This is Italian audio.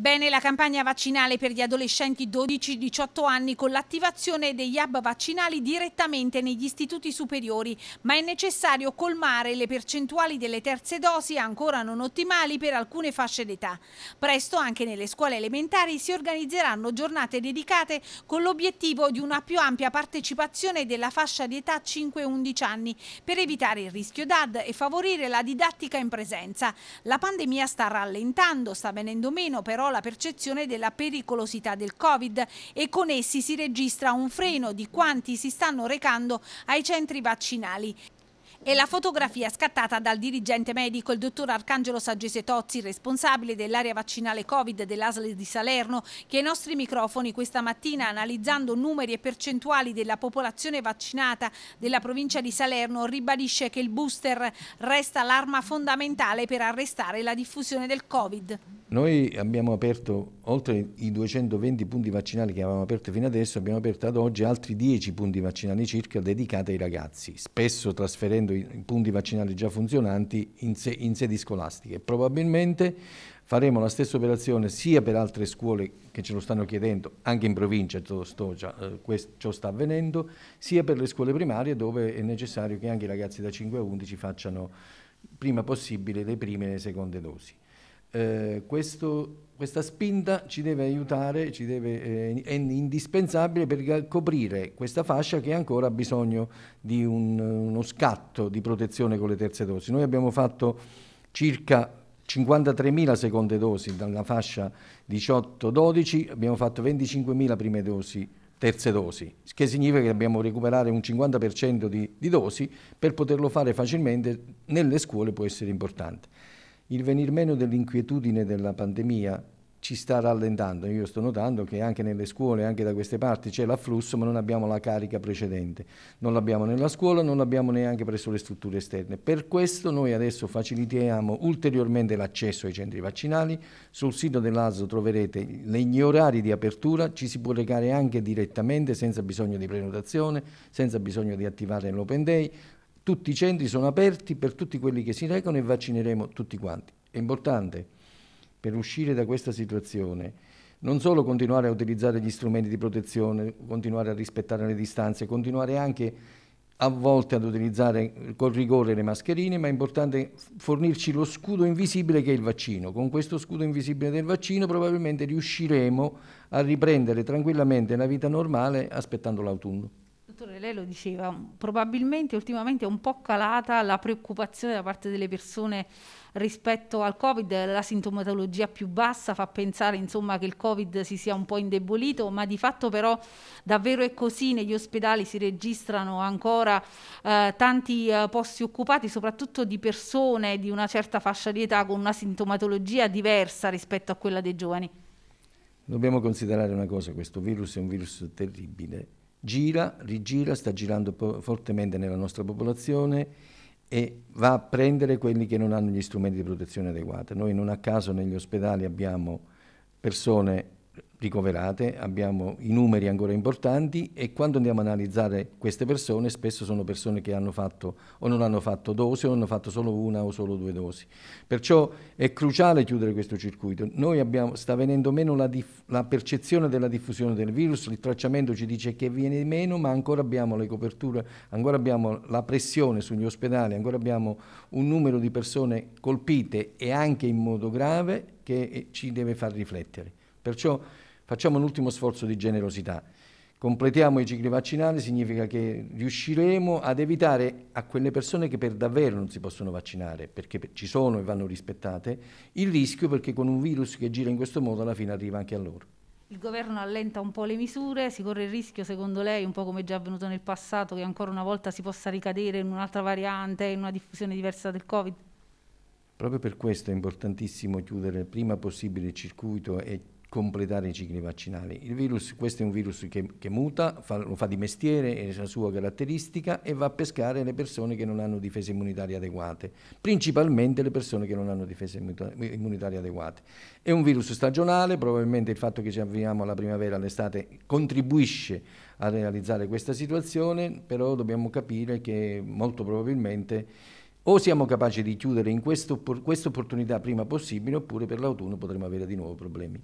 Bene la campagna vaccinale per gli adolescenti 12-18 anni con l'attivazione degli hub vaccinali direttamente negli istituti superiori, ma è necessario colmare le percentuali delle terze dosi ancora non ottimali per alcune fasce d'età. Presto anche nelle scuole elementari si organizzeranno giornate dedicate con l'obiettivo di una più ampia partecipazione della fascia di età 5-11 anni per evitare il rischio DAD e favorire la didattica in presenza. La pandemia sta rallentando, sta venendo meno però la percezione della pericolosità del Covid e con essi si registra un freno di quanti si stanno recando ai centri vaccinali e la fotografia scattata dal dirigente medico, il dottor Arcangelo Saggese Tozzi, responsabile dell'area vaccinale Covid dell'ASL di Salerno, che ai nostri microfoni questa mattina, analizzando numeri e percentuali della popolazione vaccinata della provincia di Salerno, ribadisce che il booster resta l'arma fondamentale per arrestare la diffusione del Covid. Noi abbiamo aperto, oltre i 220 punti vaccinali che avevamo aperto fino adesso, abbiamo aperto ad oggi altri 10 punti vaccinali circa dedicati ai ragazzi, spesso trasferendo i punti vaccinali già funzionanti in, se in sedi scolastiche. Probabilmente faremo la stessa operazione sia per altre scuole che ce lo stanno chiedendo, anche in provincia eh, ciò, sta avvenendo, sia per le scuole primarie dove è necessario che anche i ragazzi da 5 a 11 facciano prima possibile le prime e le seconde dosi eh, questo, questa spinta ci deve aiutare, ci deve, eh, è indispensabile per coprire questa fascia che ancora ha bisogno di un, uno scatto di protezione con le terze dosi. Noi abbiamo fatto circa 53.000 seconde dosi dalla fascia 18-12, abbiamo fatto 25.000 prime dosi terze dosi, che significa che dobbiamo recuperare un 50% di, di, dosi per poterlo fare facilmente nelle scuole può essere importante il venir meno dell'inquietudine della pandemia ci sta rallentando. Io sto notando che anche nelle scuole, anche da queste parti, c'è l'afflusso, ma non abbiamo la carica precedente. Non l'abbiamo nella scuola, non l'abbiamo neanche presso le strutture esterne. Per questo noi adesso facilitiamo ulteriormente l'accesso ai centri vaccinali. Sul sito dell'ASO troverete gli orari di apertura, ci si può recare anche direttamente senza bisogno di prenotazione, senza bisogno di attivare l'open day, tutti i centri sono aperti per tutti quelli che si recano e vaccineremo tutti quanti. È importante per uscire da questa situazione non solo continuare a utilizzare gli strumenti di protezione, continuare a rispettare le distanze, continuare anche a volte ad utilizzare con rigore le mascherine, ma è importante fornirci lo scudo invisibile che è il vaccino. Con questo scudo invisibile del vaccino probabilmente riusciremo a riprendere tranquillamente la vita normale aspettando l'autunno dottore, lei lo diceva, probabilmente ultimamente è un po' calata la preoccupazione da parte delle persone rispetto al Covid, la sintomatologia più bassa fa pensare insomma, che il Covid si sia un po' indebolito, ma di fatto però davvero è così, negli ospedali si registrano ancora eh, tanti eh, posti occupati, soprattutto di persone di una certa fascia di età con una sintomatologia diversa rispetto a quella dei giovani. Dobbiamo considerare una cosa, questo virus è un virus terribile gira, rigira, sta girando fortemente nella nostra popolazione e va a prendere quelli che non hanno gli strumenti di protezione adeguata. Noi non a caso negli ospedali abbiamo persone ricoverate, abbiamo i numeri ancora importanti e quando andiamo ad analizzare queste persone spesso sono persone che hanno fatto o non hanno fatto dosi o hanno fatto solo una o solo due dosi. Perciò è cruciale chiudere questo circuito. Noi abbiamo, sta venendo meno la, la percezione della diffusione del virus, il tracciamento ci dice che viene meno, ma ancora abbiamo le coperture, ancora abbiamo la pressione sugli ospedali, ancora abbiamo un numero di persone colpite e anche in modo grave che ci deve far riflettere. Perciò Facciamo un ultimo sforzo di generosità. Completiamo i cicli vaccinali, significa che riusciremo ad evitare a quelle persone che per davvero non si possono vaccinare, perché ci sono e vanno rispettate, il rischio perché con un virus che gira in questo modo alla fine arriva anche a loro. Il governo allenta un po' le misure, si corre il rischio, secondo lei, un po' come già avvenuto nel passato, che ancora una volta si possa ricadere in un'altra variante, in una diffusione diversa del Covid? Proprio per questo è importantissimo chiudere il prima possibile il circuito e completare i cicli vaccinali. Il virus, questo è un virus che, che muta, fa, lo fa di mestiere, è la sua caratteristica e va a pescare le persone che non hanno difese immunitarie adeguate, principalmente le persone che non hanno difese immunitarie adeguate. È un virus stagionale, probabilmente il fatto che ci avviamo alla primavera, all'estate contribuisce a realizzare questa situazione, però dobbiamo capire che molto probabilmente o siamo capaci di chiudere in questa opportunità prima possibile oppure per l'autunno potremo avere di nuovo problemi.